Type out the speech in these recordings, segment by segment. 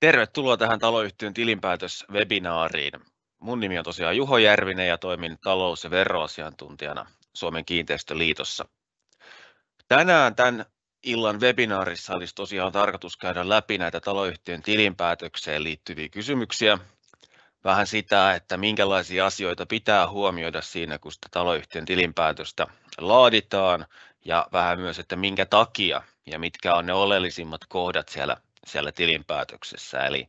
Tervetuloa tähän taloyhtiön tilinpäätöswebinaariin. Mun nimi on tosiaan Juho Järvinen ja toimin talous- ja veroasiantuntijana Suomen kiinteistöliitossa. Tänään tämän illan webinaarissa olisi tosiaan tarkoitus käydä läpi näitä taloyhtiön tilinpäätökseen liittyviä kysymyksiä. Vähän sitä, että minkälaisia asioita pitää huomioida siinä, kun sitä taloyhtiön tilinpäätöstä laaditaan ja vähän myös, että minkä takia ja mitkä on ne oleellisimmat kohdat siellä siellä tilinpäätöksessä. Eli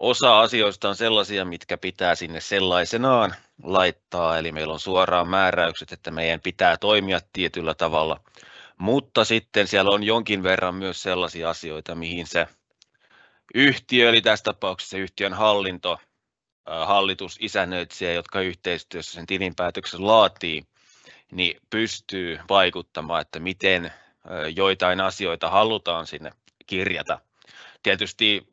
osa asioista on sellaisia, mitkä pitää sinne sellaisenaan laittaa, eli meillä on suoraan määräykset, että meidän pitää toimia tietyllä tavalla, mutta sitten siellä on jonkin verran myös sellaisia asioita, mihin se yhtiö, eli tässä tapauksessa yhtiön hallinto, hallitus, isännöitsijä, jotka yhteistyössä sen tilinpäätöksen laatii, niin pystyy vaikuttamaan, että miten joitain asioita halutaan sinne kirjata tietysti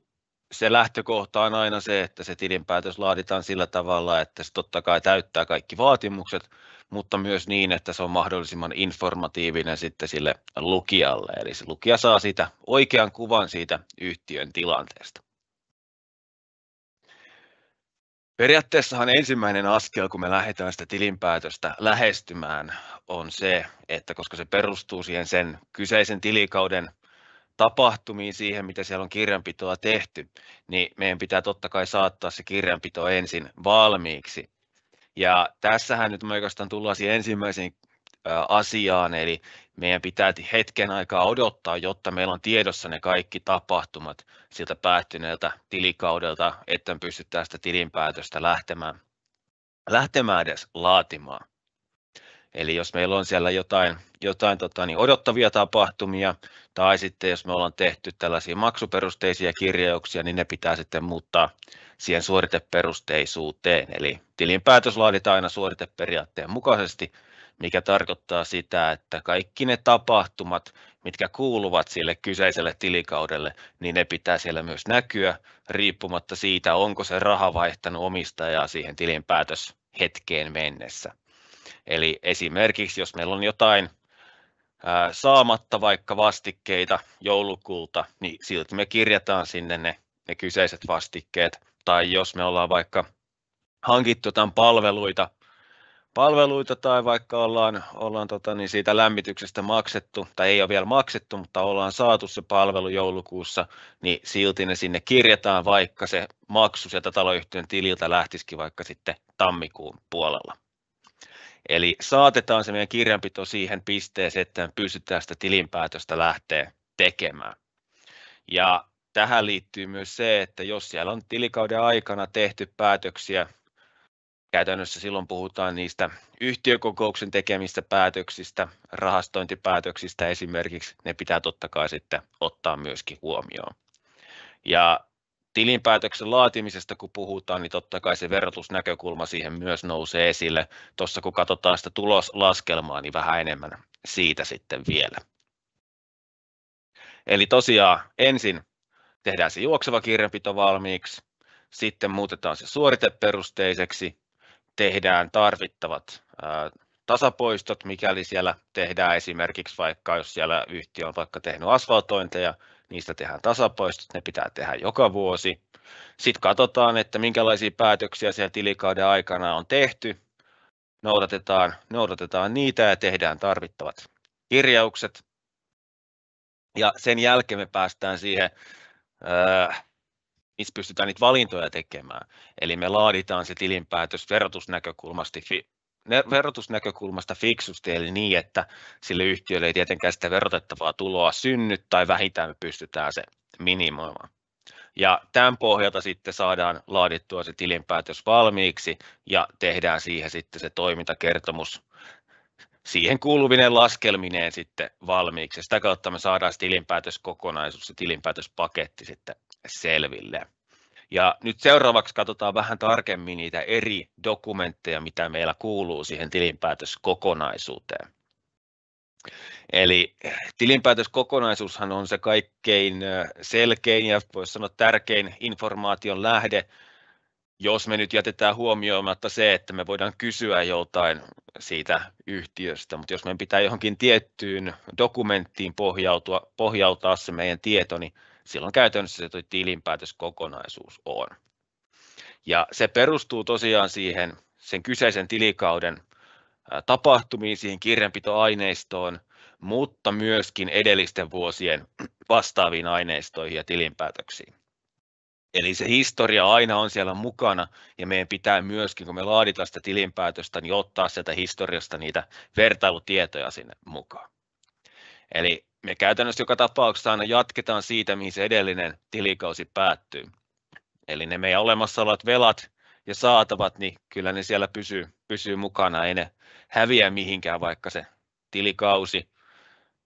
se lähtökohta on aina se, että se tilinpäätös laaditaan sillä tavalla, että se totta kai täyttää kaikki vaatimukset, mutta myös niin, että se on mahdollisimman informatiivinen sitten sille lukijalle. Eli se lukija saa siitä oikean kuvan siitä yhtiön tilanteesta. Periaatteessahan ensimmäinen askel, kun me lähdetään sitä tilinpäätöstä lähestymään, on se, että koska se perustuu siihen sen kyseisen tilikauden tapahtumiin, siihen mitä siellä on kirjanpitoa tehty, niin meidän pitää totta kai saattaa se kirjanpito ensin valmiiksi. Ja tässähän nyt me oikeastaan tullaan siihen ensimmäiseen asiaan, eli meidän pitää hetken aikaa odottaa, jotta meillä on tiedossa ne kaikki tapahtumat siltä päättyneeltä tilikaudelta, että pystytään sitä tilinpäätöstä lähtemään, lähtemään edes laatimaan. Eli jos meillä on siellä jotain, jotain tota, niin odottavia tapahtumia, tai sitten jos me ollaan tehty tällaisia maksuperusteisia kirjauksia, niin ne pitää sitten muuttaa siihen suoriteperusteisuuteen. Eli tilinpäätös laaditaan aina suoriteperiaatteen mukaisesti, mikä tarkoittaa sitä, että kaikki ne tapahtumat, mitkä kuuluvat sille kyseiselle tilikaudelle, niin ne pitää siellä myös näkyä, riippumatta siitä, onko se raha vaihtanut omistajaa siihen tilinpäätöshetkeen mennessä. Eli esimerkiksi jos meillä on jotain saamatta vaikka vastikkeita joulukuulta, niin silti me kirjataan sinne ne, ne kyseiset vastikkeet. Tai jos me ollaan vaikka hankittu jotain palveluita, palveluita tai vaikka ollaan, ollaan tota, niin siitä lämmityksestä maksettu, tai ei ole vielä maksettu, mutta ollaan saatu se palvelu joulukuussa, niin silti ne sinne kirjataan, vaikka se maksu sieltä taloyhtiön tililtä lähtisikin vaikka sitten tammikuun puolella. Eli saatetaan se meidän kirjanpito siihen pisteeseen, että pystytään sitä tilinpäätöstä lähteä tekemään. Ja tähän liittyy myös se, että jos siellä on tilikauden aikana tehty päätöksiä, käytännössä silloin puhutaan niistä yhtiökokouksen tekemistä päätöksistä, rahastointipäätöksistä esimerkiksi, ne pitää totta kai sitten ottaa myöskin huomioon. Ja tilinpäätöksen laatimisesta, kun puhutaan, niin totta kai se verotusnäkökulma siihen myös nousee esille. Tuossa kun katsotaan sitä tuloslaskelmaa, niin vähän enemmän siitä sitten vielä. Eli tosiaan ensin tehdään se juokseva kirjanpito valmiiksi, sitten muutetaan se suoriteperusteiseksi, tehdään tarvittavat tasapoistot, mikäli siellä tehdään esimerkiksi vaikka, jos siellä yhtiö on vaikka tehnyt asfaltointeja, niistä tehdään tasapoistot, ne pitää tehdä joka vuosi. Sitten katsotaan, että minkälaisia päätöksiä siellä tilikauden aikana on tehty, noudatetaan, noudatetaan niitä ja tehdään tarvittavat kirjaukset. Ja sen jälkeen me päästään siihen, öö, missä pystytään niitä valintoja tekemään. Eli me laaditaan se tilinpäätös verotusnäkökulmasta verotusnäkökulmasta fiksusti, eli niin, että sille yhtiölle ei tietenkään sitä verotettavaa tuloa synny, tai vähintään me pystytään se minimoimaan. Ja tämän pohjalta sitten saadaan laadittua se tilinpäätös valmiiksi ja tehdään siihen sitten se toimintakertomus siihen kuuluvinen laskelmineen sitten valmiiksi. Sitä kautta me saadaan se tilinpäätöskokonaisuus, se tilinpäätöspaketti sitten selville. Ja nyt seuraavaksi katsotaan vähän tarkemmin niitä eri dokumentteja, mitä meillä kuuluu siihen tilinpäätöskokonaisuuteen. Eli tilinpäätöskokonaisuushan on se kaikkein selkein ja voisi sanoa tärkein informaation lähde, jos me nyt jätetään huomioimatta se, että me voidaan kysyä jotain siitä yhtiöstä, mutta jos meidän pitää johonkin tiettyyn dokumenttiin pohjautua, pohjautaa se meidän tieto, niin silloin käytännössä se tilinpäätöskokonaisuus on. Ja se perustuu tosiaan siihen sen kyseisen tilikauden tapahtumiin, siihen kirjanpitoaineistoon, mutta myöskin edellisten vuosien vastaaviin aineistoihin ja tilinpäätöksiin. Eli se historia aina on siellä mukana ja meidän pitää myöskin, kun me laaditaan sitä tilinpäätöstä, niin ottaa sieltä historiasta niitä vertailutietoja sinne mukaan. Eli me käytännössä joka tapauksessa aina jatketaan siitä, mihin se edellinen tilikausi päättyy. Eli ne meidän olemassa olevat velat ja saatavat, niin kyllä ne siellä pysyy, pysyy mukana, ei ne häviä mihinkään, vaikka se tilikausi,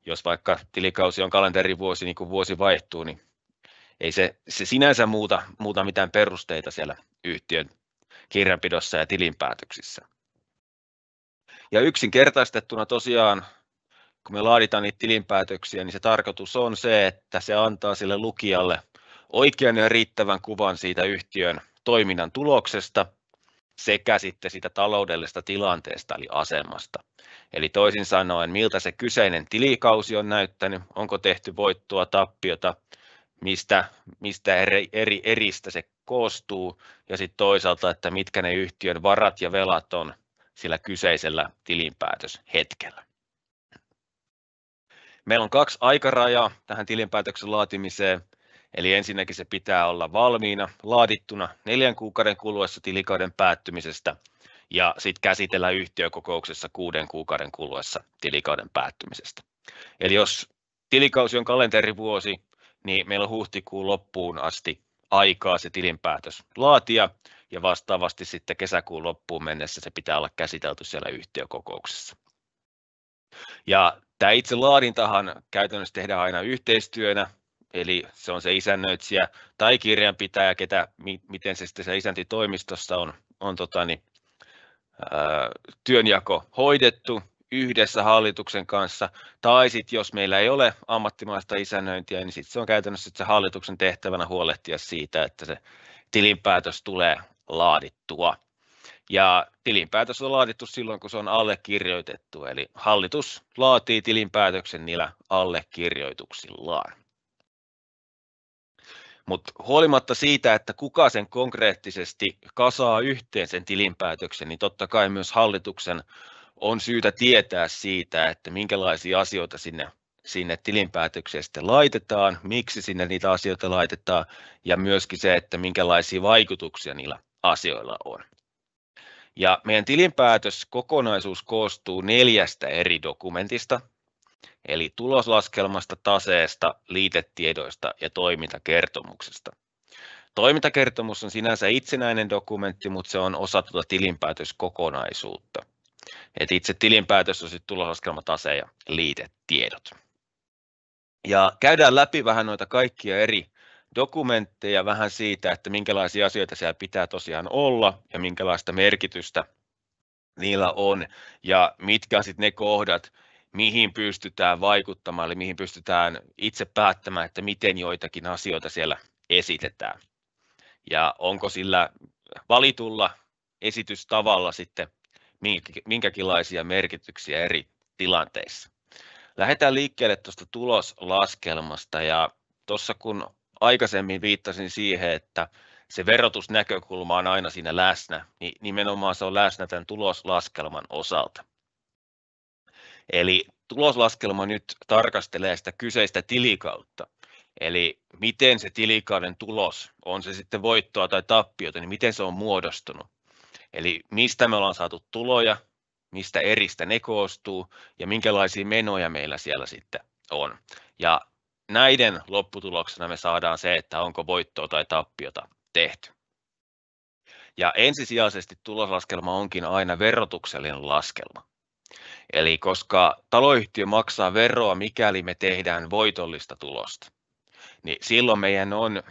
jos vaikka tilikausi on kalenterivuosi, niin kun vuosi vaihtuu, niin ei se, se sinänsä muuta, muuta mitään perusteita siellä yhtiön kirjanpidossa ja tilinpäätöksissä. Ja yksinkertaistettuna tosiaan kun me laaditaan niitä tilinpäätöksiä, niin se tarkoitus on se, että se antaa sille lukijalle oikean ja riittävän kuvan siitä yhtiön toiminnan tuloksesta sekä sitten sitä taloudellisesta tilanteesta eli asemasta. Eli toisin sanoen, miltä se kyseinen tilikausi on näyttänyt, onko tehty voittoa, tappiota, mistä, mistä eri, eri eristä se koostuu ja sitten toisaalta, että mitkä ne yhtiön varat ja velat on sillä kyseisellä tilinpäätöshetkellä. Meillä on kaksi aikarajaa tähän tilinpäätöksen laatimiseen. Eli ensinnäkin se pitää olla valmiina, laadittuna neljän kuukauden kuluessa tilikauden päättymisestä ja sitten käsitellä yhtiökokouksessa kuuden kuukauden kuluessa tilikauden päättymisestä. Eli jos tilikausi on kalenterivuosi, niin meillä on huhtikuun loppuun asti aikaa se tilinpäätös laatia ja vastaavasti sitten kesäkuun loppuun mennessä se pitää olla käsitelty siellä yhtiökokouksessa. Ja Tämä itse laadintahan käytännössä tehdään aina yhteistyönä, eli se on se isännöitsijä tai kirjanpitäjä, ketä, miten se sitten se isäntitoimistossa on, on tota niin, ää, työnjako hoidettu yhdessä hallituksen kanssa, tai sitten jos meillä ei ole ammattimaista isännöintiä, niin sitten se on käytännössä se hallituksen tehtävänä huolehtia siitä, että se tilinpäätös tulee laadittua. Ja tilinpäätös on laadittu silloin, kun se on allekirjoitettu, eli hallitus laatii tilinpäätöksen niillä allekirjoituksillaan. Mutta huolimatta siitä, että kuka sen konkreettisesti kasaa yhteen sen tilinpäätöksen, niin totta kai myös hallituksen on syytä tietää siitä, että minkälaisia asioita sinne, sinne tilinpäätökseen sitten laitetaan, miksi sinne niitä asioita laitetaan ja myöskin se, että minkälaisia vaikutuksia niillä asioilla on. Ja meidän tilinpäätös kokonaisuus koostuu neljästä eri dokumentista, eli tuloslaskelmasta, taseesta, liitetiedoista ja toimintakertomuksesta. Toimintakertomus on sinänsä itsenäinen dokumentti, mutta se on osa tuota tilinpäätöskokonaisuutta. Et itse tilinpäätös on sitten tuloslaskelma, tase ja liitetiedot. Ja käydään läpi vähän noita kaikkia eri dokumentteja vähän siitä, että minkälaisia asioita siellä pitää tosiaan olla ja minkälaista merkitystä niillä on ja mitkä sitten ne kohdat, mihin pystytään vaikuttamaan, eli mihin pystytään itse päättämään, että miten joitakin asioita siellä esitetään. Ja onko sillä valitulla esitystavalla sitten minkäkinlaisia merkityksiä eri tilanteissa. Lähdetään liikkeelle tuosta tuloslaskelmasta ja tuossa kun aikaisemmin viittasin siihen, että se verotusnäkökulma on aina siinä läsnä, niin nimenomaan se on läsnä tämän tuloslaskelman osalta. Eli tuloslaskelma nyt tarkastelee sitä kyseistä tilikautta, eli miten se tilikauden tulos, on se sitten voittoa tai tappiota, niin miten se on muodostunut. Eli mistä me ollaan saatu tuloja, mistä eristä ne koostuu ja minkälaisia menoja meillä siellä sitten on. Ja näiden lopputuloksena me saadaan se, että onko voittoa tai tappiota tehty. Ja ensisijaisesti tuloslaskelma onkin aina verotuksellinen laskelma. Eli koska taloyhtiö maksaa veroa, mikäli me tehdään voitollista tulosta, niin silloin meidän on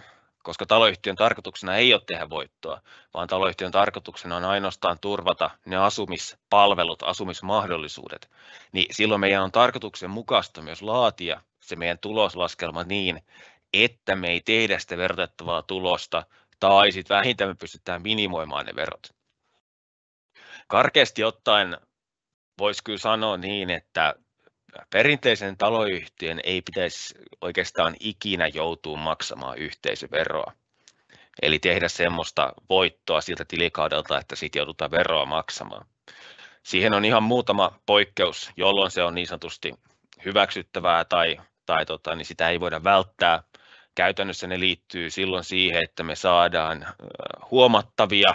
koska taloyhtiön tarkoituksena ei ole tehdä voittoa, vaan taloyhtiön tarkoituksena on ainoastaan turvata ne asumispalvelut, asumismahdollisuudet, niin silloin meidän on tarkoituksen mukaista myös laatia se meidän tuloslaskelma niin, että me ei tehdä sitä verotettavaa tulosta, tai sitten vähintään me pystytään minimoimaan ne verot. Karkeasti ottaen voisi kyllä sanoa niin, että perinteisen taloyhtiön ei pitäisi oikeastaan ikinä joutua maksamaan yhteisöveroa. Eli tehdä semmoista voittoa siltä tilikaudelta, että siitä joudutaan veroa maksamaan. Siihen on ihan muutama poikkeus, jolloin se on niin sanotusti hyväksyttävää tai, tai tota, niin sitä ei voida välttää. Käytännössä ne liittyy silloin siihen, että me saadaan huomattavia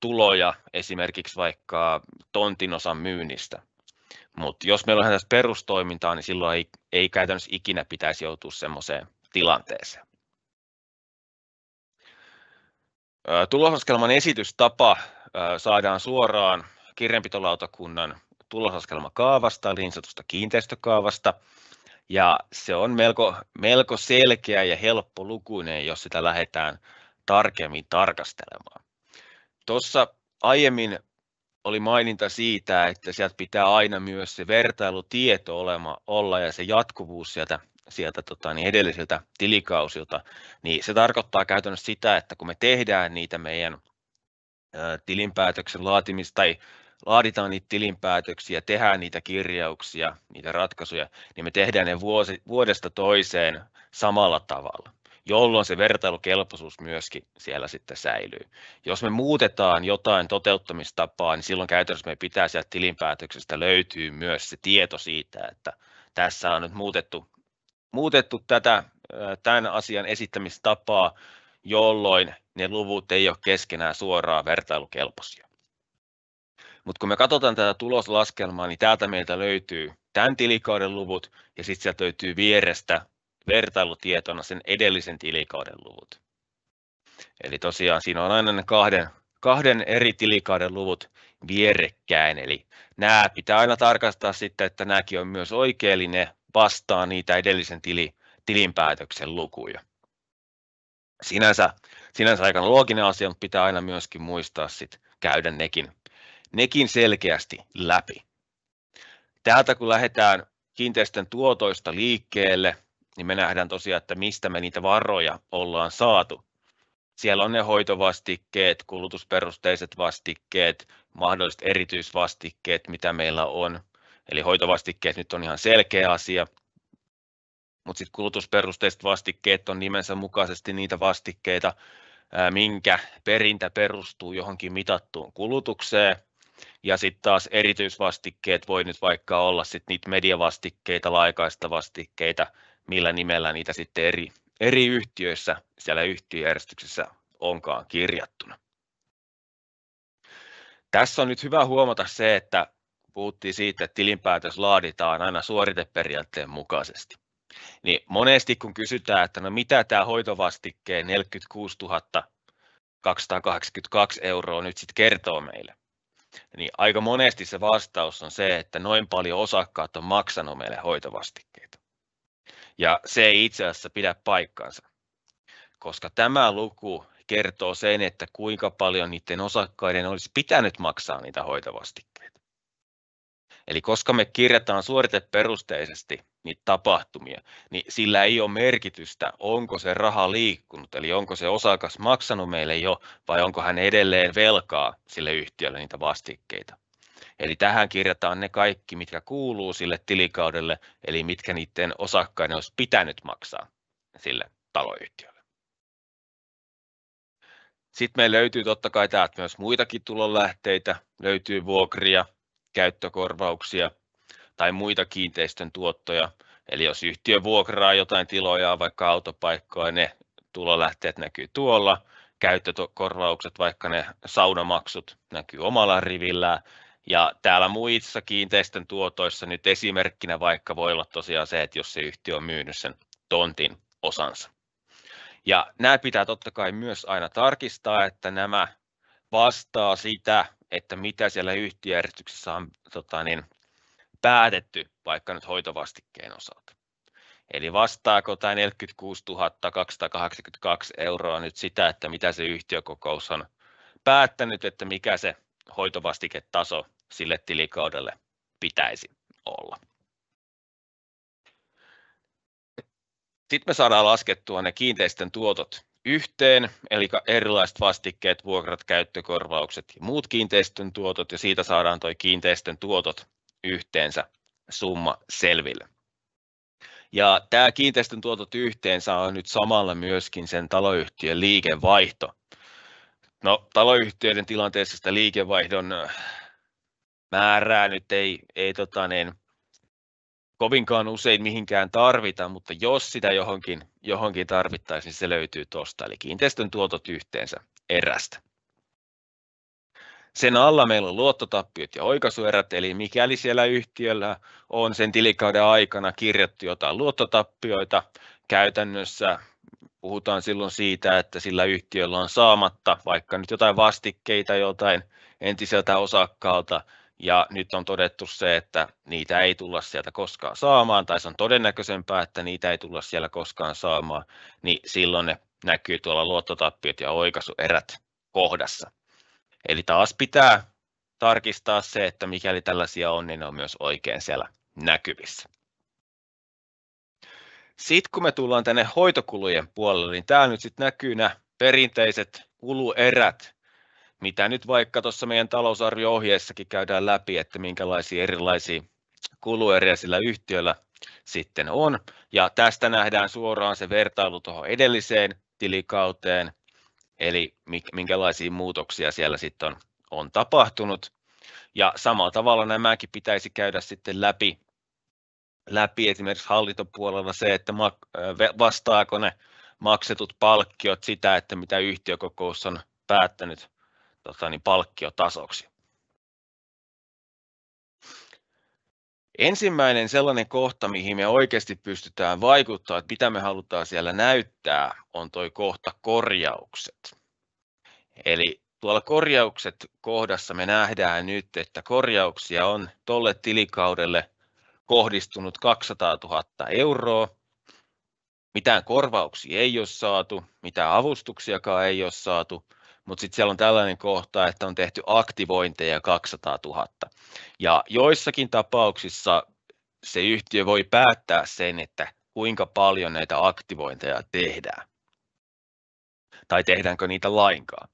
tuloja esimerkiksi vaikka tontinosan myynnistä. Mutta jos meillä on tästä perustoimintaa, niin silloin ei, ei käytännössä ikinä pitäisi joutua semmoiseen tilanteeseen. Tuloslaskelman esitystapa saadaan suoraan kirjanpitolautakunnan tuloslaskelmakaavasta, eli niin sanotusta kiinteistökaavasta. Ja se on melko, melko selkeä ja helppo lukuinen, jos sitä lähdetään tarkemmin tarkastelemaan. Tuossa aiemmin oli maininta siitä, että sieltä pitää aina myös se vertailutieto olema, olla ja se jatkuvuus sieltä, sieltä tota, niin edelliseltä tilikausilta, niin se tarkoittaa käytännössä sitä, että kun me tehdään niitä meidän ä, tilinpäätöksen laatimista tai laaditaan niitä tilinpäätöksiä, tehdään niitä kirjauksia, niitä ratkaisuja, niin me tehdään ne vuosi, vuodesta toiseen samalla tavalla jolloin se vertailukelpoisuus myöskin siellä sitten säilyy. Jos me muutetaan jotain toteuttamistapaa, niin silloin käytännössä me pitää sieltä tilinpäätöksestä löytyy myös se tieto siitä, että tässä on nyt muutettu, muutettu tätä, tämän asian esittämistapaa, jolloin ne luvut ei ole keskenään suoraan vertailukelpoisia. Mutta kun me katsotaan tätä tuloslaskelmaa, niin täältä meiltä löytyy tämän tilikauden luvut ja sitten sieltä löytyy vierestä vertailutietona sen edellisen tilikauden luvut. Eli tosiaan siinä on aina ne kahden, kahden eri tilikauden luvut vierekkäin, eli nämä pitää aina tarkastaa sitten, että nämäkin on myös oikeellinen vastaa niitä edellisen tili, tilinpäätöksen lukuja. Sinänsä, sinänsä aika looginen asia, mutta pitää aina myöskin muistaa sit käydä nekin, nekin selkeästi läpi. Täältä kun lähdetään kiinteistön tuotoista liikkeelle, niin me nähdään tosiaan, että mistä me niitä varoja ollaan saatu. Siellä on ne hoitovastikkeet, kulutusperusteiset vastikkeet, mahdolliset erityisvastikkeet, mitä meillä on. Eli hoitovastikkeet nyt on ihan selkeä asia, mutta sitten kulutusperusteiset vastikkeet on nimensä mukaisesti niitä vastikkeita, minkä perintä perustuu johonkin mitattuun kulutukseen. Ja sitten taas erityisvastikkeet voi nyt vaikka olla sit niitä mediavastikkeita, laikaista vastikkeita, millä nimellä niitä sitten eri, eri yhtiöissä siellä yhtiöjärjestyksessä onkaan kirjattuna. Tässä on nyt hyvä huomata se, että puhuttiin siitä, että tilinpäätös laaditaan aina suoriteperiaatteen mukaisesti. Niin monesti kun kysytään, että no mitä tämä hoitovastikkeen 46 282 euroa nyt sitten kertoo meille, niin aika monesti se vastaus on se, että noin paljon osakkaat on maksanut meille hoitovastikkeita. Ja se ei itse asiassa pidä paikkansa, koska tämä luku kertoo sen, että kuinka paljon niiden osakkaiden olisi pitänyt maksaa niitä hoitovastikkeita. Eli koska me kirjataan suoriteperusteisesti niitä tapahtumia, niin sillä ei ole merkitystä, onko se raha liikkunut, eli onko se osakas maksanut meille jo, vai onko hän edelleen velkaa sille yhtiölle niitä vastikkeita. Eli tähän kirjataan ne kaikki, mitkä kuuluu sille tilikaudelle, eli mitkä niiden osakkaiden olisi pitänyt maksaa sille taloyhtiölle. Sitten me löytyy totta kai täältä myös muitakin tulonlähteitä. Löytyy vuokria, käyttökorvauksia tai muita kiinteistön tuottoja. Eli jos yhtiö vuokraa jotain tiloja, vaikka autopaikkoja, ne tulolähteet näkyy tuolla. Käyttökorvaukset, vaikka ne saunamaksut, näkyy omalla rivillään. Ja täällä muissa kiinteistön tuotoissa nyt esimerkkinä vaikka voi olla tosiaan se, että jos se yhtiö on myynyt sen tontin osansa. Ja nämä pitää totta kai myös aina tarkistaa, että nämä vastaa sitä, että mitä siellä yhtiöjärjestyksessä on tota niin, päätetty vaikka nyt hoitovastikkeen osalta. Eli vastaako tämä 46 282 euroa nyt sitä, että mitä se yhtiökokous on päättänyt, että mikä se hoitovastiketaso sille tilikaudelle pitäisi olla. Sitten me saadaan laskettua ne kiinteistön tuotot yhteen, eli erilaiset vastikkeet, vuokrat, käyttökorvaukset ja muut kiinteistön tuotot, ja siitä saadaan tuo kiinteistön tuotot yhteensä summa selville. Ja tämä kiinteistön tuotot yhteensä on nyt samalla myöskin sen taloyhtiön liikevaihto, No taloyhtiöiden tilanteessa sitä liikevaihdon äh, määrää nyt ei, ei tota niin, kovinkaan usein mihinkään tarvita, mutta jos sitä johonkin, johonkin tarvittaisiin, niin se löytyy tuosta, eli kiinteistön tuotot yhteensä erästä. Sen alla meillä on luottotappiot ja oikaisuerät, eli mikäli siellä yhtiöllä on sen tilikauden aikana kirjattu jotain luottotappioita, käytännössä Puhutaan silloin siitä, että sillä yhtiöllä on saamatta vaikka nyt jotain vastikkeita jotain entiseltä osakkaalta, ja nyt on todettu se, että niitä ei tulla sieltä koskaan saamaan, tai se on todennäköisempää, että niitä ei tulla siellä koskaan saamaan, niin silloin ne näkyy tuolla luottotappiot ja oikaisuerät kohdassa. Eli taas pitää tarkistaa se, että mikäli tällaisia on, niin ne on myös oikein siellä näkyvissä. Sitten kun me tullaan tänne hoitokulujen puolelle, niin täällä nyt sitten näkyy nämä perinteiset kuluerät, mitä nyt vaikka tuossa meidän talousarvio-ohjeessakin käydään läpi, että minkälaisia erilaisia kulueriä sillä yhtiöllä sitten on. Ja tästä nähdään suoraan se vertailu tuohon edelliseen tilikauteen, eli minkälaisia muutoksia siellä sitten on, on tapahtunut. Ja samalla tavalla nämäkin pitäisi käydä sitten läpi läpi esimerkiksi hallintopuolella se, että vastaako ne maksetut palkkiot sitä, että mitä yhtiökokous on päättänyt tota, niin palkkiotasoksi. Ensimmäinen sellainen kohta, mihin me oikeasti pystytään vaikuttaa, että mitä me halutaan siellä näyttää, on toi kohta korjaukset. Eli tuolla korjaukset kohdassa me nähdään nyt, että korjauksia on tolle tilikaudelle kohdistunut 200 000 euroa. Mitään korvauksia ei ole saatu, mitään avustuksiakaan ei ole saatu, mutta sitten siellä on tällainen kohta, että on tehty aktivointeja 200 000. Ja joissakin tapauksissa se yhtiö voi päättää sen, että kuinka paljon näitä aktivointeja tehdään tai tehdäänkö niitä lainkaan.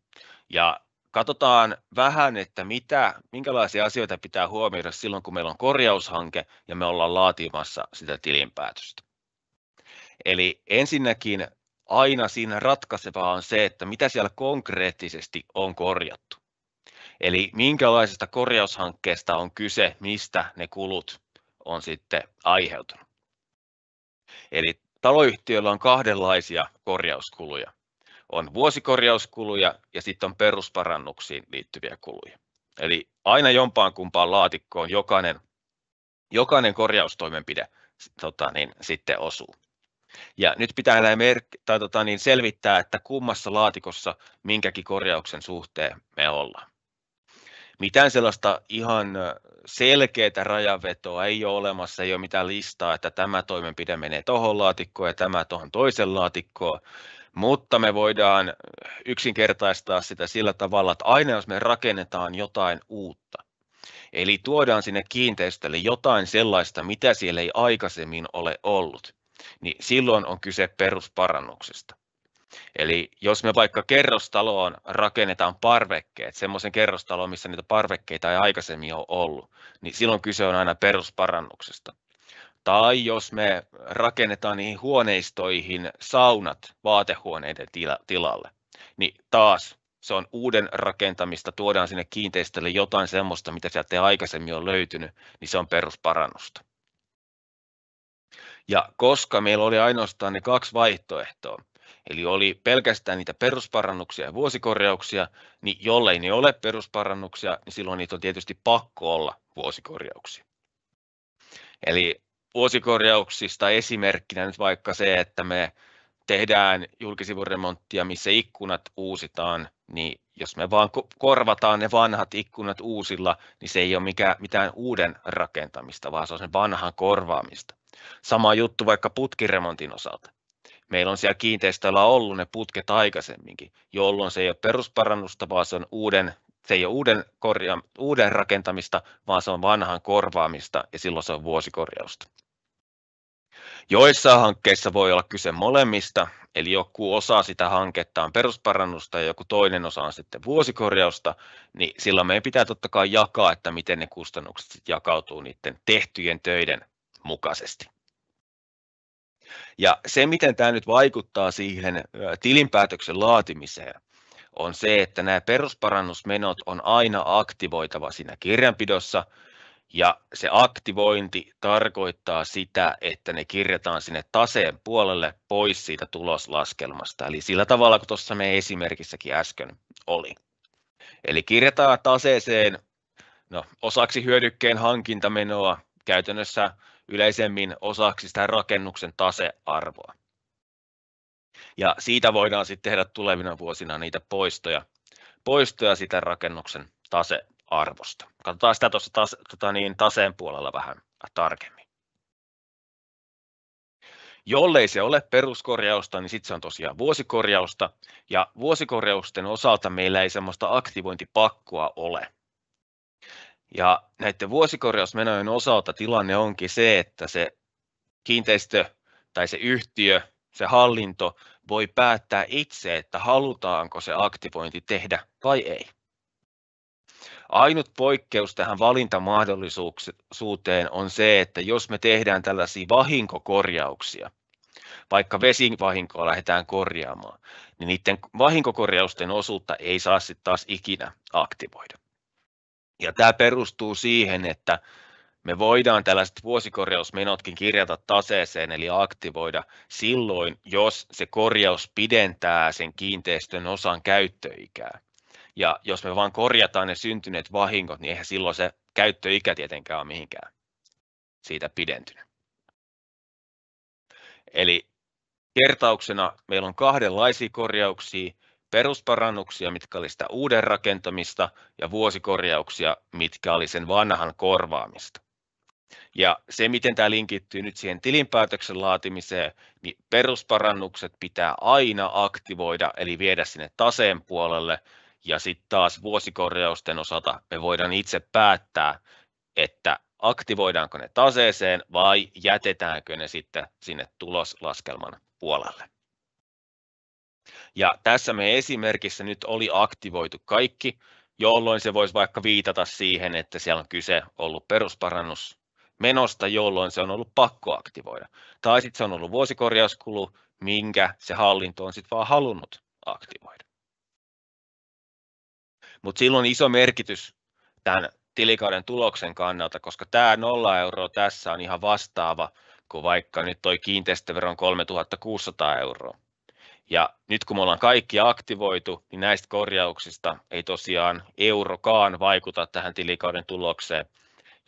Ja Katsotaan vähän, että mitä, minkälaisia asioita pitää huomioida silloin, kun meillä on korjaushanke ja me ollaan laatimassa sitä tilinpäätöstä. Eli ensinnäkin aina siinä ratkaisevaa on se, että mitä siellä konkreettisesti on korjattu. Eli minkälaisesta korjaushankkeesta on kyse, mistä ne kulut on sitten aiheutunut. Eli taloyhtiöllä on kahdenlaisia korjauskuluja on vuosikorjauskuluja ja sitten on perusparannuksiin liittyviä kuluja. Eli aina jompaan kumpaan laatikkoon jokainen, jokainen korjaustoimenpide tota, niin, sitten osuu. Ja nyt pitää näin merk- tai, tota, niin, selvittää, että kummassa laatikossa minkäkin korjauksen suhteen me ollaan mitään sellaista ihan selkeää rajavetoa ei ole olemassa, ei ole mitään listaa, että tämä toimenpide menee tuohon laatikkoon ja tämä tuohon toisen laatikkoon, mutta me voidaan yksinkertaistaa sitä sillä tavalla, että aina jos me rakennetaan jotain uutta, eli tuodaan sinne kiinteistölle jotain sellaista, mitä siellä ei aikaisemmin ole ollut, niin silloin on kyse perusparannuksesta. Eli jos me vaikka kerrostaloon rakennetaan parvekkeet, semmoisen kerrostaloon, missä niitä parvekkeita ei aikaisemmin ole ollut, niin silloin kyse on aina perusparannuksesta. Tai jos me rakennetaan niihin huoneistoihin saunat vaatehuoneiden tila- tilalle, niin taas se on uuden rakentamista, tuodaan sinne kiinteistölle jotain semmoista, mitä sieltä ei aikaisemmin ole löytynyt, niin se on perusparannusta. Ja koska meillä oli ainoastaan ne kaksi vaihtoehtoa, Eli oli pelkästään niitä perusparannuksia ja vuosikorjauksia, niin jollei ne ole perusparannuksia, niin silloin niitä on tietysti pakko olla vuosikorjauksia. Eli vuosikorjauksista esimerkkinä nyt vaikka se, että me tehdään julkisivuremonttia, missä ikkunat uusitaan, niin jos me vaan korvataan ne vanhat ikkunat uusilla, niin se ei ole mikään, mitään uuden rakentamista, vaan se on sen vanhan korvaamista. Sama juttu vaikka putkiremontin osalta. Meillä on siellä kiinteistöllä ollut ne putket aikaisemminkin, jolloin se ei ole perusparannusta, vaan se on uuden se ei ole uuden, korja, uuden rakentamista, vaan se on vanhan korvaamista ja silloin se on vuosikorjausta. Joissain hankkeissa voi olla kyse molemmista, eli joku osa sitä hanketta on perusparannusta ja joku toinen osa on sitten vuosikorjausta, niin silloin meidän pitää totta kai jakaa, että miten ne kustannukset jakautuu niiden tehtyjen töiden mukaisesti. Ja se, miten tämä nyt vaikuttaa siihen tilinpäätöksen laatimiseen, on se, että nämä perusparannusmenot on aina aktivoitava siinä kirjanpidossa, ja se aktivointi tarkoittaa sitä, että ne kirjataan sinne taseen puolelle pois siitä tuloslaskelmasta. Eli sillä tavalla kuin tuossa meidän esimerkissäkin äsken oli. Eli kirjataan taseeseen no, osaksi hyödykkeen hankintamenoa, käytännössä yleisemmin osaksi sitä rakennuksen tasearvoa. Ja siitä voidaan sitten tehdä tulevina vuosina niitä poistoja, poistoja sitä rakennuksen tasearvosta. Katsotaan sitä tuossa tase, tota niin, taseen puolella vähän tarkemmin. Jollei se ole peruskorjausta, niin sitten se on tosiaan vuosikorjausta. Ja vuosikorjausten osalta meillä ei sellaista aktivointipakkoa ole. Ja näiden vuosikorjausmenojen osalta tilanne onkin se, että se kiinteistö tai se yhtiö, se hallinto voi päättää itse, että halutaanko se aktivointi tehdä vai ei. Ainut poikkeus tähän valintamahdollisuuteen on se, että jos me tehdään tällaisia vahinkokorjauksia, vaikka vesivahinkoa lähdetään korjaamaan, niin niiden vahinkokorjausten osuutta ei saa sitten taas ikinä aktivoida. Ja tämä perustuu siihen, että me voidaan tällaiset vuosikorjausmenotkin kirjata taseeseen eli aktivoida silloin, jos se korjaus pidentää sen kiinteistön osan käyttöikää. Ja jos me vaan korjataan ne syntyneet vahingot, niin eihän silloin se käyttöikä tietenkään ole mihinkään siitä pidentynyt. Eli kertauksena meillä on kahdenlaisia korjauksia perusparannuksia, mitkä oli sitä uuden rakentamista, ja vuosikorjauksia, mitkä oli sen vanhan korvaamista. Ja se, miten tämä linkittyy nyt siihen tilinpäätöksen laatimiseen, niin perusparannukset pitää aina aktivoida, eli viedä sinne taseen puolelle, ja sitten taas vuosikorjausten osalta me voidaan itse päättää, että aktivoidaanko ne taseeseen vai jätetäänkö ne sitten sinne tuloslaskelman puolelle. Ja tässä me esimerkissä nyt oli aktivoitu kaikki, jolloin se voisi vaikka viitata siihen, että siellä on kyse ollut perusparannus menosta, jolloin se on ollut pakko aktivoida. Tai sitten se on ollut vuosikorjauskulu, minkä se hallinto on sitten vaan halunnut aktivoida. Mutta sillä on iso merkitys tämän tilikauden tuloksen kannalta, koska tämä 0 euroa tässä on ihan vastaava kuin vaikka nyt tuo kiinteistöveron 3600 euroa. Ja nyt kun me ollaan kaikki aktivoitu, niin näistä korjauksista ei tosiaan eurokaan vaikuta tähän tilikauden tulokseen.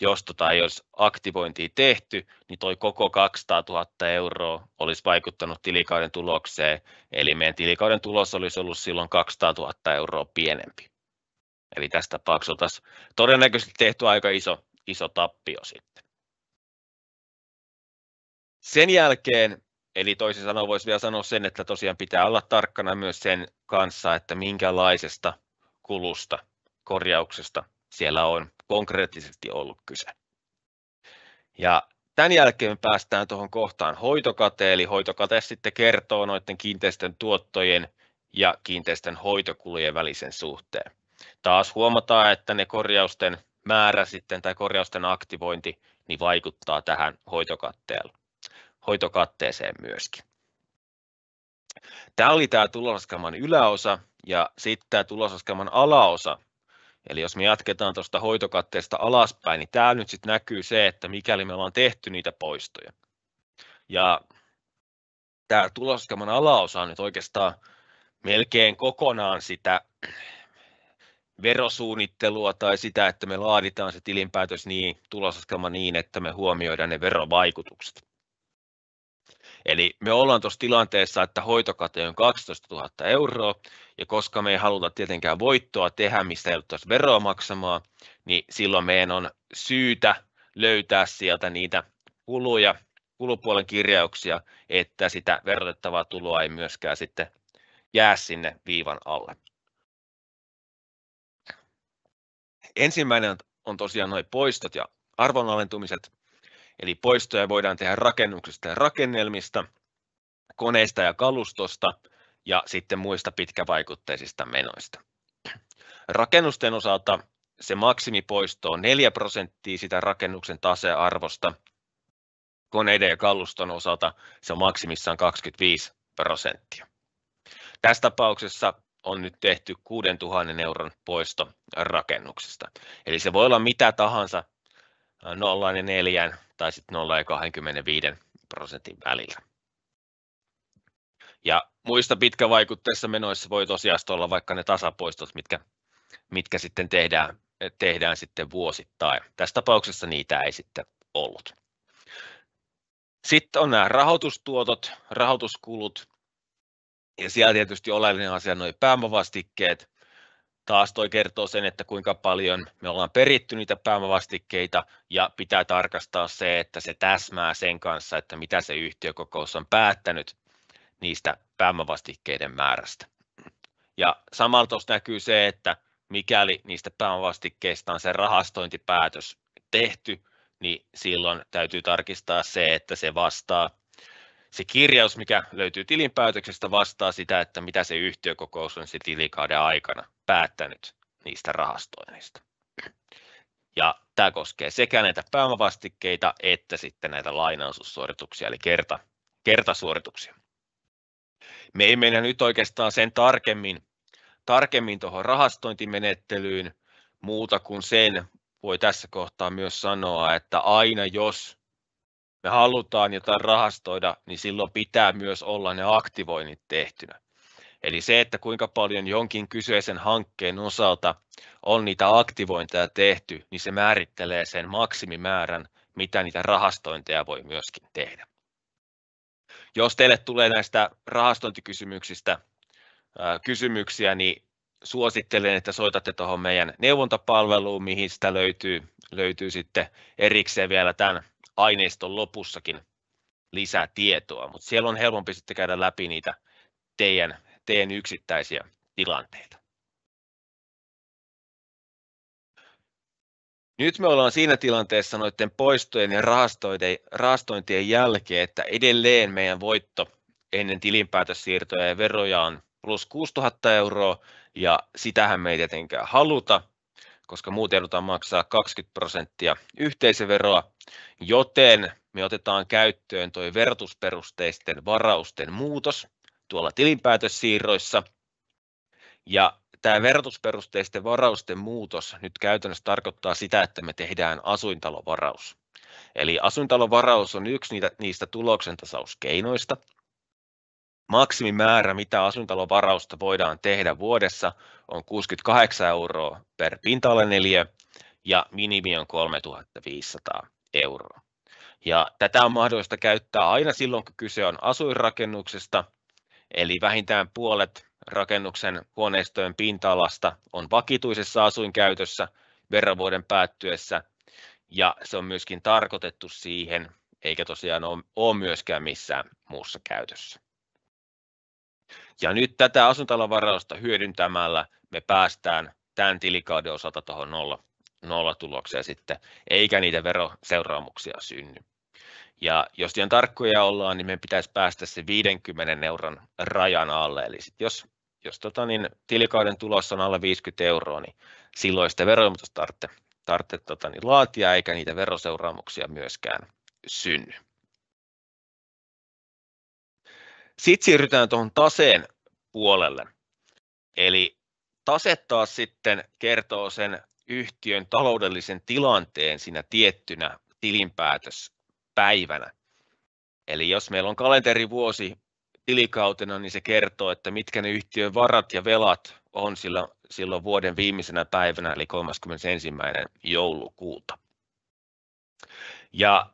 Jos tota ei olisi aktivointia tehty, niin toi koko 200 000 euroa olisi vaikuttanut tilikauden tulokseen. Eli meidän tilikauden tulos olisi ollut silloin 200 000 euroa pienempi. Eli tässä tapauksessa oltaisiin todennäköisesti tehty aika iso, iso tappio sitten. Sen jälkeen Eli toisin sanoen voisi vielä sanoa sen, että tosiaan pitää olla tarkkana myös sen kanssa, että minkälaisesta kulusta, korjauksesta siellä on konkreettisesti ollut kyse. Ja tämän jälkeen me päästään tuohon kohtaan hoitokate, eli hoitokate sitten kertoo noiden kiinteistön tuottojen ja kiinteistön hoitokulujen välisen suhteen. Taas huomataan, että ne korjausten määrä sitten tai korjausten aktivointi niin vaikuttaa tähän hoitokatteella hoitokatteeseen myöskin. Tämä oli tämä tuloslaskelman yläosa ja sitten tämä tuloslaskelman alaosa. Eli jos me jatketaan tuosta hoitokatteesta alaspäin, niin täällä nyt sitten näkyy se, että mikäli me ollaan tehty niitä poistoja. Ja tämä tuloslaskelman alaosa on nyt oikeastaan melkein kokonaan sitä verosuunnittelua tai sitä, että me laaditaan se tilinpäätös niin, tuloslaskelma niin, että me huomioidaan ne verovaikutukset. Eli me ollaan tuossa tilanteessa, että hoitokate on 12 000 euroa, ja koska me ei haluta tietenkään voittoa tehdä, mistä ole veroa maksamaan, niin silloin meidän on syytä löytää sieltä niitä kuluja, kulupuolen kirjauksia, että sitä verotettavaa tuloa ei myöskään sitten jää sinne viivan alle. Ensimmäinen on tosiaan noin poistot ja arvonalentumiset. Eli poistoja voidaan tehdä rakennuksista ja rakennelmista, koneista ja kalustosta ja sitten muista pitkävaikutteisista menoista. Rakennusten osalta se maksimipoisto on 4 prosenttia sitä rakennuksen tasearvosta. Koneiden ja kaluston osalta se on maksimissaan 25 prosenttia. Tässä tapauksessa on nyt tehty 6000 euron poisto rakennuksesta. Eli se voi olla mitä tahansa 0,4 tai sitten 0 ja 25 prosentin välillä. Ja muista pitkävaikutteissa menoissa voi tosiaan olla vaikka ne tasapoistot, mitkä, mitkä sitten tehdään, tehdään sitten vuosittain. Tässä tapauksessa niitä ei sitten ollut. Sitten on nämä rahoitustuotot, rahoituskulut, ja siellä tietysti oleellinen asia on pääomavastikkeet, taas toi kertoo sen, että kuinka paljon me ollaan peritty niitä pääomavastikkeita ja pitää tarkastaa se, että se täsmää sen kanssa, että mitä se yhtiökokous on päättänyt niistä pääomavastikkeiden määrästä. Ja samalla tuossa näkyy se, että mikäli niistä pääomavastikkeista on se rahastointipäätös tehty, niin silloin täytyy tarkistaa se, että se vastaa se kirjaus, mikä löytyy tilinpäätöksestä, vastaa sitä, että mitä se yhtiökokous on se tilikauden aikana päättänyt niistä rahastoinnista. Ja tämä koskee sekä näitä pääomavastikkeita että sitten näitä lainaosuussuorituksia, eli kerta, kertasuorituksia. Me ei mennä nyt oikeastaan sen tarkemmin, tarkemmin tuohon rahastointimenettelyyn muuta kuin sen voi tässä kohtaa myös sanoa, että aina jos me halutaan jotain rahastoida, niin silloin pitää myös olla ne aktivoinnit tehtynä. Eli se, että kuinka paljon jonkin kyseisen hankkeen osalta on niitä aktivointeja tehty, niin se määrittelee sen maksimimäärän, mitä niitä rahastointeja voi myöskin tehdä. Jos teille tulee näistä rahastointikysymyksistä kysymyksiä, niin suosittelen, että soitatte tuohon meidän neuvontapalveluun, mihin sitä löytyy, löytyy sitten erikseen vielä tämän aineiston lopussakin lisää tietoa, mutta siellä on helpompi sitten käydä läpi niitä teidän teen yksittäisiä tilanteita. Nyt me ollaan siinä tilanteessa noiden poistojen ja rahastointien jälkeen, että edelleen meidän voitto ennen tilinpäätössiirtoja ja veroja on plus 6000 euroa, ja sitähän me ei tietenkään haluta, koska muuten joudutaan maksaa 20 prosenttia yhteisöveroa, joten me otetaan käyttöön tuo verotusperusteisten varausten muutos, tuolla tilinpäätössiirroissa. Ja tämä verotusperusteisten varausten muutos nyt käytännössä tarkoittaa sitä, että me tehdään asuintalovaraus. Eli asuintalovaraus on yksi niitä, niistä tuloksentasauskeinoista. Maksimimäärä, mitä asuintalovarausta voidaan tehdä vuodessa, on 68 euroa per pinta-alaneliö ja minimi on 3500 euroa. Ja tätä on mahdollista käyttää aina silloin, kun kyse on asuinrakennuksesta – Eli vähintään puolet rakennuksen huoneistojen pinta-alasta on vakituisessa asuinkäytössä verovuoden päättyessä, ja se on myöskin tarkoitettu siihen, eikä tosiaan ole myöskään missään muussa käytössä. Ja nyt tätä asuntalavarausta hyödyntämällä me päästään tämän tilikauden osalta tuohon nolla, nollatulokseen sitten, eikä niitä veroseuraamuksia synny. Ja jos ihan tarkkoja ollaan, niin meidän pitäisi päästä se 50 euron rajan alle. Eli sit jos, jos tota niin, tilikauden tulossa on alle 50 euroa, niin silloin sitä veroilmoitusta tarvitse, tarvitse tota niin, laatia, eikä niitä veroseuraamuksia myöskään synny. Sitten siirrytään tuohon taseen puolelle. Eli tase taas sitten kertoo sen yhtiön taloudellisen tilanteen siinä tiettynä tilinpäätös päivänä. Eli jos meillä on kalenterivuosi tilikautena, niin se kertoo, että mitkä ne yhtiön varat ja velat on sillä, silloin vuoden viimeisenä päivänä, eli 31. joulukuuta. Ja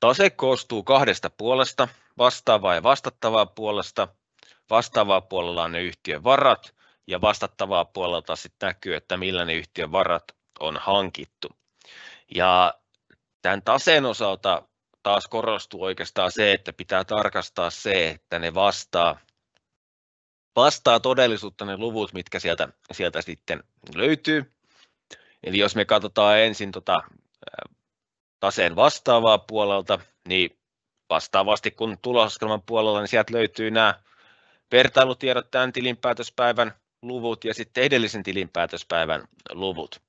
tase koostuu kahdesta puolesta, vastaavaa ja vastattavaa puolesta. Vastaavaa puolella on ne yhtiön varat ja vastattavaa puolelta sitten näkyy, että millä ne yhtiön varat on hankittu. Ja tämän taseen osalta taas korostuu oikeastaan se, että pitää tarkastaa se, että ne vastaa, vastaa todellisuutta ne luvut, mitkä sieltä, sieltä sitten löytyy. Eli jos me katsotaan ensin tota, taseen vastaavaa puolelta, niin vastaavasti kun tuloslaskelman puolella, niin sieltä löytyy nämä vertailutiedot tämän tilinpäätöspäivän luvut ja sitten edellisen tilinpäätöspäivän luvut.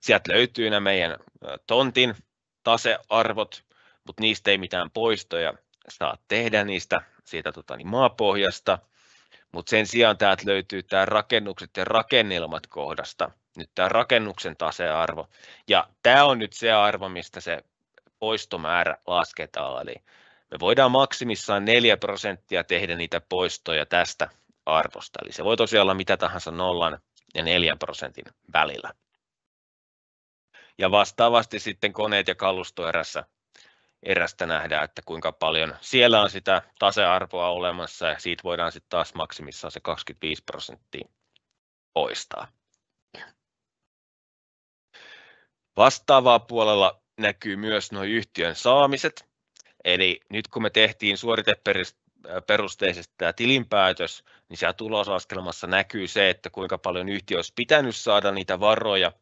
Sieltä löytyy nämä meidän tontin tasearvot, mutta niistä ei mitään poistoja saa tehdä niistä siitä tota, niin maapohjasta. Mutta sen sijaan täältä löytyy tämä rakennukset ja rakennelmat kohdasta, nyt tämä rakennuksen tasearvo. Ja tämä on nyt se arvo, mistä se poistomäärä lasketaan. Eli me voidaan maksimissaan 4 prosenttia tehdä niitä poistoja tästä arvosta. Eli se voi tosiaan olla mitä tahansa nollan ja 4 prosentin välillä. Ja vastaavasti sitten koneet ja kalusto erässä, erästä nähdään, että kuinka paljon siellä on sitä tasearvoa olemassa ja siitä voidaan sitten taas maksimissaan se 25 prosenttia poistaa. Vastaavaa puolella näkyy myös nuo yhtiön saamiset. Eli nyt kun me tehtiin suoriteperusteisesti tämä tilinpäätös, niin siellä tuloslaskelmassa näkyy se, että kuinka paljon yhtiö olisi pitänyt saada niitä varoja –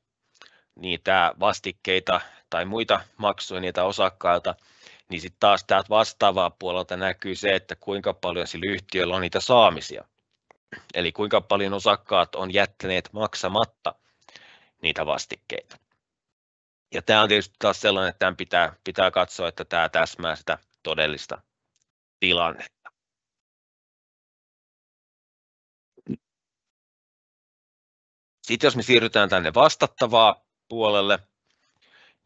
niitä vastikkeita tai muita maksuja niitä osakkailta, niin sitten taas täältä vastaavaa puolelta näkyy se, että kuinka paljon sillä yhtiöllä on niitä saamisia. Eli kuinka paljon osakkaat on jättäneet maksamatta niitä vastikkeita. Ja tämä on tietysti taas sellainen, että tämän pitää, pitää katsoa, että tämä täsmää sitä todellista tilannetta. Sitten jos me siirrytään tänne vastattavaa puolelle,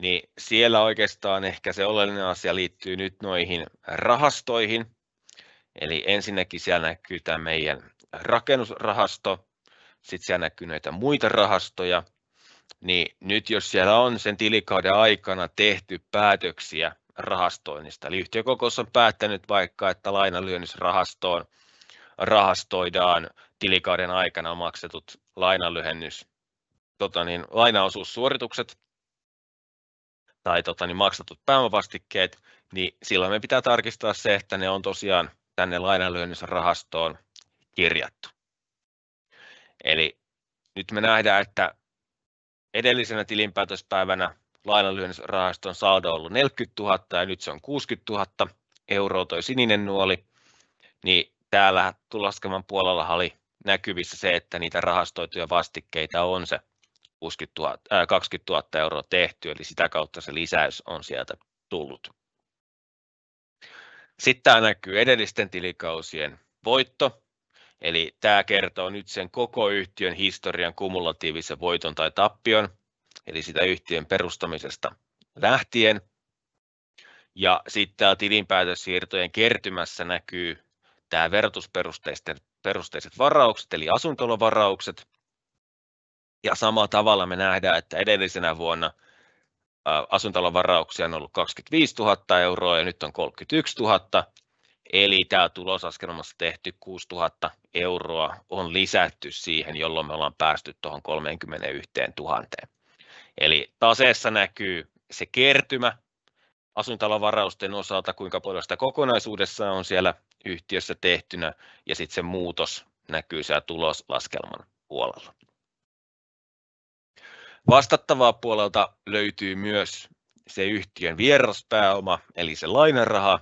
niin siellä oikeastaan ehkä se oleellinen asia liittyy nyt noihin rahastoihin. Eli ensinnäkin siellä näkyy tämä meidän rakennusrahasto, sitten siellä näkyy näitä muita rahastoja, niin nyt jos siellä on sen tilikauden aikana tehty päätöksiä rahastoinnista, eli yhtiökokous on päättänyt vaikka, että lainalyönnysrahastoon rahastoidaan tilikauden aikana maksetut lainalyhennys tota niin, lainaosuussuoritukset tai tota niin, maksatut pääomavastikkeet, niin silloin me pitää tarkistaa se, että ne on tosiaan tänne lainanlyönnissä rahastoon kirjattu. Eli nyt me nähdään, että edellisenä tilinpäätöspäivänä lainanlyhennysrahaston saldo on ollut 40 000 ja nyt se on 60 000 euroa tuo sininen nuoli, niin täällä tulaskelman puolella oli näkyvissä se, että niitä rahastoituja vastikkeita on se 60 000, äh, 20 000 euroa tehty, eli sitä kautta se lisäys on sieltä tullut. Sitten tämä näkyy edellisten tilikausien voitto, eli tämä kertoo nyt sen koko yhtiön historian kumulatiivisen voiton tai tappion, eli sitä yhtiön perustamisesta lähtien. Ja sitten täällä tilinpäätössiirtojen kertymässä näkyy tämä verotusperusteiset varaukset, eli asuntolovaraukset. Ja samalla tavalla me nähdään, että edellisenä vuonna asuntalon varauksia on ollut 25 000 euroa ja nyt on 31 000. Eli tämä tulosaskelmassa tehty 6 000 euroa on lisätty siihen, jolloin me ollaan päästy tuohon 31 000. Eli taseessa näkyy se kertymä asuntalavarausten osalta, kuinka paljon sitä kokonaisuudessa on siellä yhtiössä tehtynä, ja sitten se muutos näkyy siellä tuloslaskelman puolella. Vastattavaa puolelta löytyy myös se yhtiön vieraspääoma, eli se lainaraha,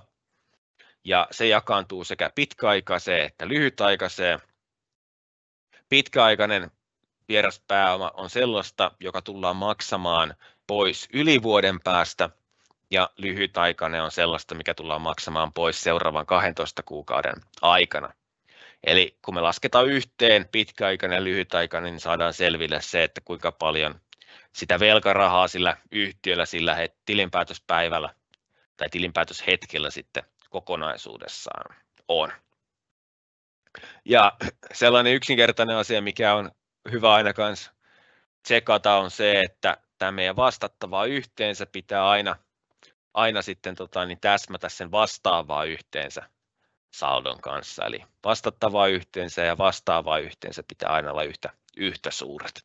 ja se jakaantuu sekä pitkäaikaiseen että lyhytaikaiseen. Pitkäaikainen vieraspääoma on sellaista, joka tullaan maksamaan pois yli vuoden päästä, ja lyhytaikainen on sellaista, mikä tullaan maksamaan pois seuraavan 12 kuukauden aikana. Eli kun me lasketaan yhteen pitkäaikainen ja lyhytaikainen, niin saadaan selville se, että kuinka paljon sitä velkarahaa sillä yhtiöllä sillä tilinpäätöspäivällä tai tilinpäätöshetkellä sitten kokonaisuudessaan on. Ja sellainen yksinkertainen asia, mikä on hyvä aina kanssa tsekata, on se, että tämä meidän vastattavaa yhteensä pitää aina, aina sitten tota, niin täsmätä sen vastaavaa yhteensä saldon kanssa. Eli vastattavaa yhteensä ja vastaavaa yhteensä pitää aina olla yhtä, yhtä suuret.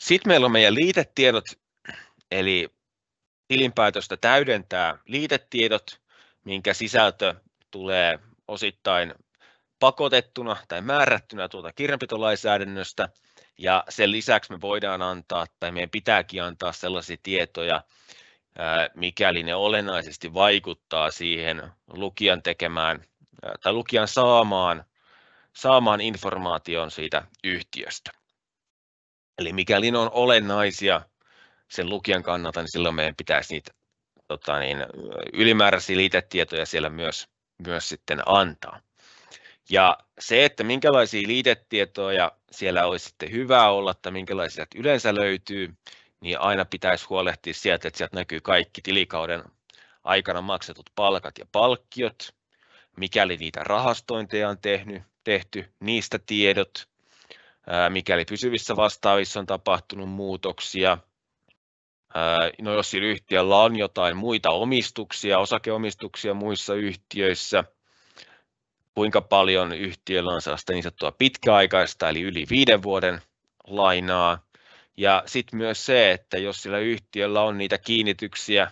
Sitten meillä on meidän liitetiedot, eli tilinpäätöstä täydentää liitetiedot, minkä sisältö tulee osittain pakotettuna tai määrättynä tuolta kirjanpitolainsäädännöstä. Ja sen lisäksi me voidaan antaa tai meidän pitääkin antaa sellaisia tietoja, mikäli ne olennaisesti vaikuttaa siihen lukijan tekemään tai lukijan saamaan, saamaan informaation siitä yhtiöstä. Eli mikäli ne on olennaisia sen lukijan kannalta, niin silloin meidän pitäisi niitä tota niin, ylimääräisiä liitetietoja siellä myös, myös sitten antaa. Ja se, että minkälaisia liitetietoja siellä olisi sitten hyvä olla tai minkälaisia yleensä löytyy, niin aina pitäisi huolehtia sieltä, että sieltä näkyy kaikki tilikauden aikana maksetut palkat ja palkkiot, mikäli niitä rahastointeja on tehnyt, tehty, niistä tiedot, mikäli pysyvissä vastaavissa on tapahtunut muutoksia. No jos sillä yhtiöllä on jotain muita omistuksia, osakeomistuksia muissa yhtiöissä, kuinka paljon yhtiöllä on sellaista niin sanottua pitkäaikaista, eli yli viiden vuoden lainaa. Ja sitten myös se, että jos sillä yhtiöllä on niitä kiinnityksiä,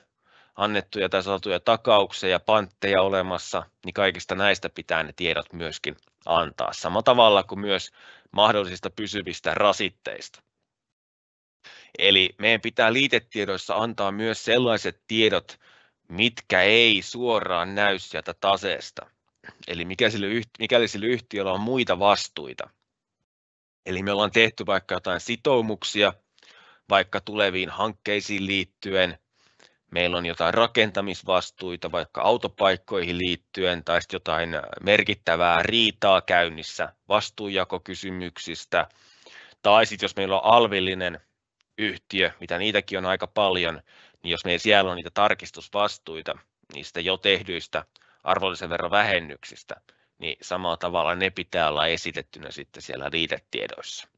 annettuja tai saatuja takauksia ja pantteja olemassa, niin kaikista näistä pitää ne tiedot myöskin antaa. Samalla tavalla kuin myös mahdollisista pysyvistä rasitteista. Eli meidän pitää liitetiedoissa antaa myös sellaiset tiedot, mitkä ei suoraan näy sieltä taseesta. Eli mikä mikäli sillä yhtiöllä on muita vastuita. Eli me ollaan tehty vaikka jotain sitoumuksia, vaikka tuleviin hankkeisiin liittyen, meillä on jotain rakentamisvastuita vaikka autopaikkoihin liittyen tai jotain merkittävää riitaa käynnissä vastuunjakokysymyksistä, tai sitten jos meillä on alvillinen yhtiö, mitä niitäkin on aika paljon, niin jos meillä siellä on niitä tarkistusvastuita niistä jo tehdyistä arvonlisäverovähennyksistä, niin samalla tavalla ne pitää olla esitettynä sitten siellä liitetiedoissa.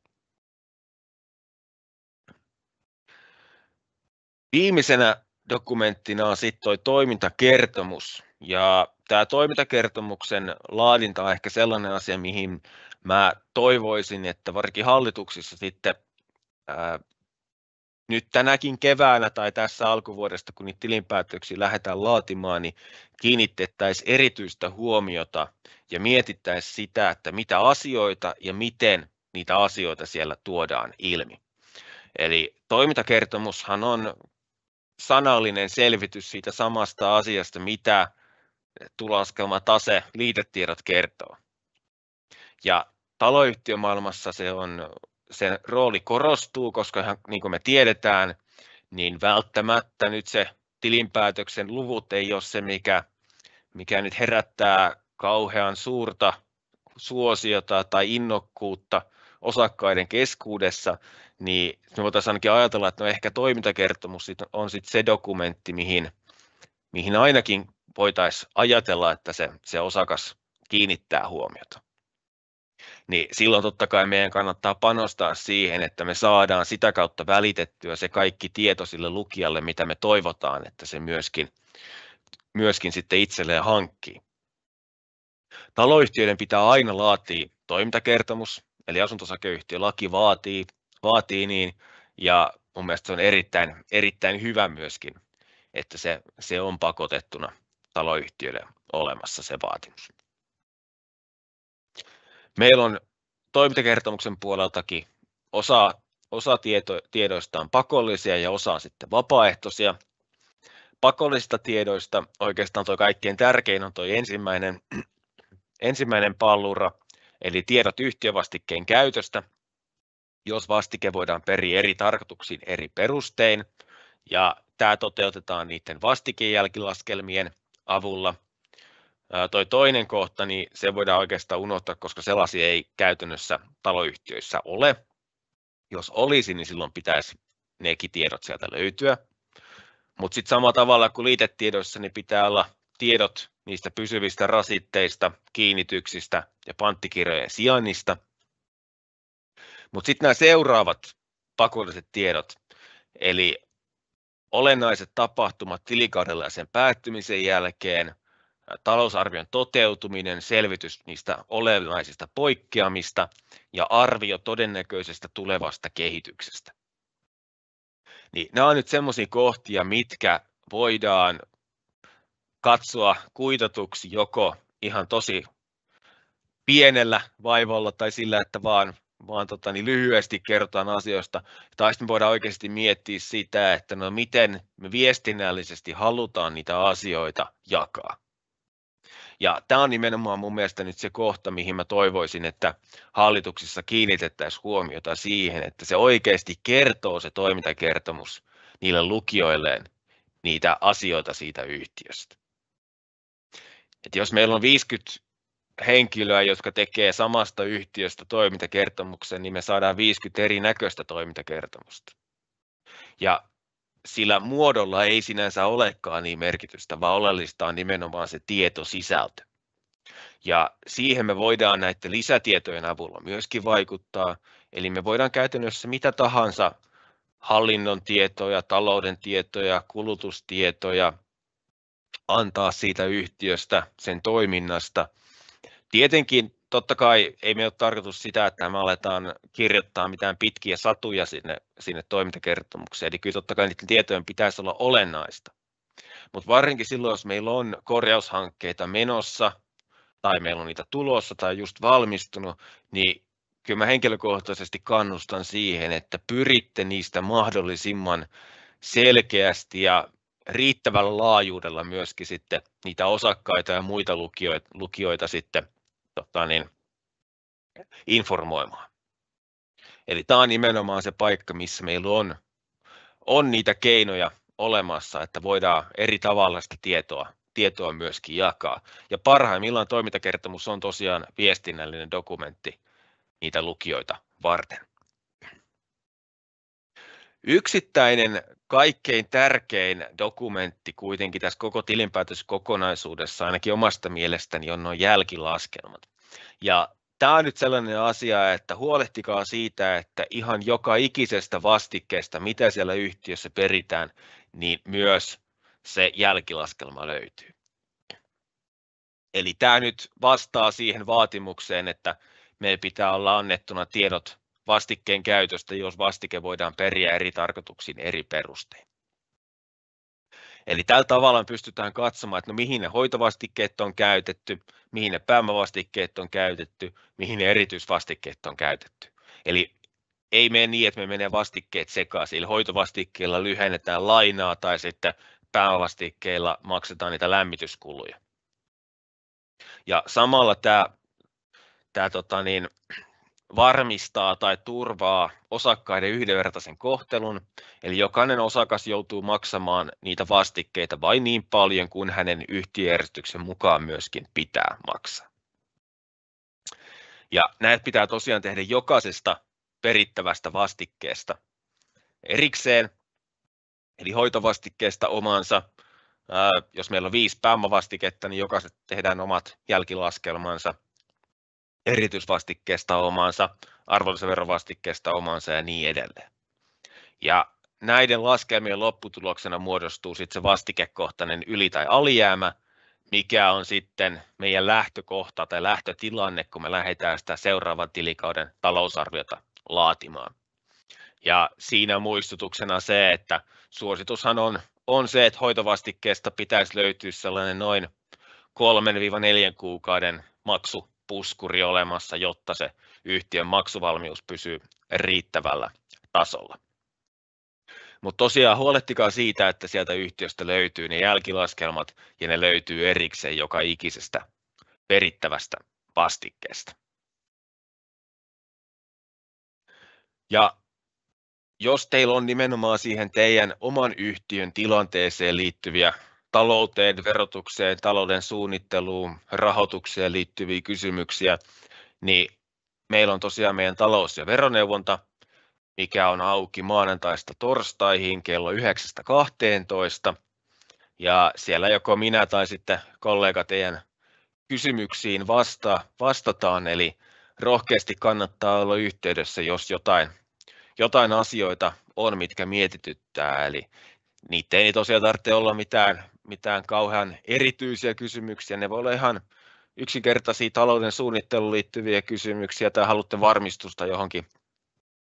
Viimeisenä dokumenttina on sitten toi toimintakertomus. Ja tämä toimintakertomuksen laadinta on ehkä sellainen asia, mihin mä toivoisin, että varsinkin hallituksissa sitten ää, nyt tänäkin keväänä tai tässä alkuvuodesta, kun niitä tilinpäätöksiä lähdetään laatimaan, niin kiinnitettäisiin erityistä huomiota ja mietittäisiin sitä, että mitä asioita ja miten niitä asioita siellä tuodaan ilmi. Eli toimintakertomushan on sanallinen selvitys siitä samasta asiasta, mitä tulaskelma tase liitetiedot kertoo. Ja taloyhtiömaailmassa se on, sen rooli korostuu, koska niin kuin me tiedetään, niin välttämättä nyt se tilinpäätöksen luvut ei ole se, mikä, mikä nyt herättää kauhean suurta suosiota tai innokkuutta osakkaiden keskuudessa, niin me voitaisiin ainakin ajatella, että no ehkä toimintakertomus on sitten se dokumentti, mihin, mihin ainakin voitaisiin ajatella, että se, se osakas kiinnittää huomiota. Niin silloin totta kai meidän kannattaa panostaa siihen, että me saadaan sitä kautta välitettyä se kaikki tieto sille lukijalle, mitä me toivotaan, että se myöskin, myöskin sitten itselleen hankkii. Taloyhtiöiden pitää aina laatia toimintakertomus, eli asuntosakeyhtiölaki vaatii vaatii niin, ja mun mielestä se on erittäin, erittäin hyvä myöskin, että se, se on pakotettuna taloyhtiöille olemassa se vaatimus. Meillä on toimintakertomuksen puoleltakin osa, osa tieto, tiedoista on pakollisia ja osa on sitten vapaaehtoisia. Pakollisista tiedoista oikeastaan tuo kaikkein tärkein on tuo ensimmäinen, ensimmäinen pallura, eli tiedot yhtiövastikkeen käytöstä jos vastike voidaan periä eri tarkoituksiin eri perustein, ja tämä toteutetaan niiden vastikejälkilaskelmien avulla. Toi toinen kohta, niin se voidaan oikeastaan unohtaa, koska sellaisia ei käytännössä taloyhtiöissä ole. Jos olisi, niin silloin pitäisi nekin tiedot sieltä löytyä. Mutta sitten samalla tavalla kuin liitetiedoissa, niin pitää olla tiedot niistä pysyvistä rasitteista, kiinnityksistä ja panttikirjojen sijainnista – mutta sitten nämä seuraavat pakolliset tiedot, eli olennaiset tapahtumat tilikaudella ja sen päättymisen jälkeen, talousarvion toteutuminen, selvitys niistä olennaisista poikkeamista ja arvio todennäköisestä tulevasta kehityksestä. Niin nämä on nyt sellaisia kohtia, mitkä voidaan katsoa kuitatuksi joko ihan tosi pienellä vaivalla tai sillä, että vaan vaan tota, niin lyhyesti kerrotaan asioista. Tai sitten voidaan oikeasti miettiä sitä, että no miten me viestinnällisesti halutaan niitä asioita jakaa. Ja tämä on nimenomaan mun mielestä nyt se kohta, mihin mä toivoisin, että hallituksissa kiinnitettäisiin huomiota siihen, että se oikeasti kertoo se toimintakertomus niille lukijoilleen niitä asioita siitä yhtiöstä. Et jos meillä on 50 henkilöä, jotka tekee samasta yhtiöstä toimintakertomuksen, niin me saadaan 50 erinäköistä toimintakertomusta. Ja sillä muodolla ei sinänsä olekaan niin merkitystä, vaan oleellista on nimenomaan se tietosisältö. Ja siihen me voidaan näiden lisätietojen avulla myöskin vaikuttaa. Eli me voidaan käytännössä mitä tahansa hallinnon tietoja, talouden tietoja, kulutustietoja antaa siitä yhtiöstä, sen toiminnasta – Tietenkin totta kai ei me ole tarkoitus sitä, että me aletaan kirjoittaa mitään pitkiä satuja sinne, sinne toimintakertomukseen. Eli kyllä totta kai niiden tietojen pitäisi olla olennaista. Mutta varsinkin silloin, jos meillä on korjaushankkeita menossa tai meillä on niitä tulossa tai just valmistunut, niin kyllä mä henkilökohtaisesti kannustan siihen, että pyritte niistä mahdollisimman selkeästi ja riittävällä laajuudella myöskin sitten niitä osakkaita ja muita lukijoita, lukijoita sitten tota niin, informoimaan. Eli tämä on nimenomaan se paikka, missä meillä on, on niitä keinoja olemassa, että voidaan eri tavalla sitä tietoa, tietoa myöskin jakaa. Ja parhaimmillaan toimintakertomus on tosiaan viestinnällinen dokumentti niitä lukijoita varten. Yksittäinen kaikkein tärkein dokumentti kuitenkin tässä koko tilinpäätöskokonaisuudessa, ainakin omasta mielestäni, on noin jälkilaskelmat. Ja tämä on nyt sellainen asia, että huolehtikaa siitä, että ihan joka ikisestä vastikkeesta, mitä siellä yhtiössä peritään, niin myös se jälkilaskelma löytyy. Eli tämä nyt vastaa siihen vaatimukseen, että meillä pitää olla annettuna tiedot vastikkeen käytöstä, jos vastike voidaan periä eri tarkoituksiin eri perustein. Eli tällä tavalla pystytään katsomaan, että no mihin ne hoitovastikkeet on käytetty, mihin ne pääomavastikkeet on käytetty, mihin ne erityisvastikkeet on käytetty. Eli ei mene niin, että me menee vastikkeet sekaisin. Eli hoitovastikkeilla lyhennetään lainaa tai sitten pääomavastikkeilla maksetaan niitä lämmityskuluja. Ja samalla tämä, tämä tota niin, varmistaa tai turvaa osakkaiden yhdenvertaisen kohtelun, eli jokainen osakas joutuu maksamaan niitä vastikkeita vain niin paljon kuin hänen yhtiöjärjestyksen mukaan myöskin pitää maksaa. Ja näitä pitää tosiaan tehdä jokaisesta perittävästä vastikkeesta erikseen, eli hoitovastikkeesta omansa. Jos meillä on viisi pääomavastiketta, niin jokaiset tehdään omat jälkilaskelmansa – erityisvastikkeesta omaansa, arvonlisäverovastikkeesta omaansa ja niin edelleen. Ja näiden laskelmien lopputuloksena muodostuu sitten se vastikekohtainen yli- tai alijäämä, mikä on sitten meidän lähtökohta tai lähtötilanne, kun me lähdetään sitä seuraavan tilikauden talousarviota laatimaan. Ja siinä muistutuksena se, että suositushan on, on se, että hoitovastikkeesta pitäisi löytyä sellainen noin 3-4 kuukauden maksu puskuri olemassa, jotta se yhtiön maksuvalmius pysyy riittävällä tasolla. Mutta tosiaan huolehtikaa siitä, että sieltä yhtiöstä löytyy ne jälkilaskelmat ja ne löytyy erikseen joka ikisestä perittävästä vastikkeesta. Ja jos teillä on nimenomaan siihen teidän oman yhtiön tilanteeseen liittyviä talouteen, verotukseen, talouden suunnitteluun, rahoitukseen liittyviä kysymyksiä, niin meillä on tosiaan meidän talous- ja veroneuvonta, mikä on auki maanantaista torstaihin kello 9.12. Ja siellä joko minä tai sitten kollega teidän kysymyksiin vasta, vastataan, eli rohkeasti kannattaa olla yhteydessä, jos jotain, jotain asioita on, mitkä mietityttää. Eli niitä ei tosiaan tarvitse olla mitään mitään kauhean erityisiä kysymyksiä. Ne voi olla ihan yksinkertaisia talouden suunnitteluun liittyviä kysymyksiä tai haluatte varmistusta johonkin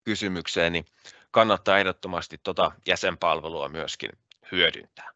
kysymykseen, niin kannattaa ehdottomasti tuota jäsenpalvelua myöskin hyödyntää.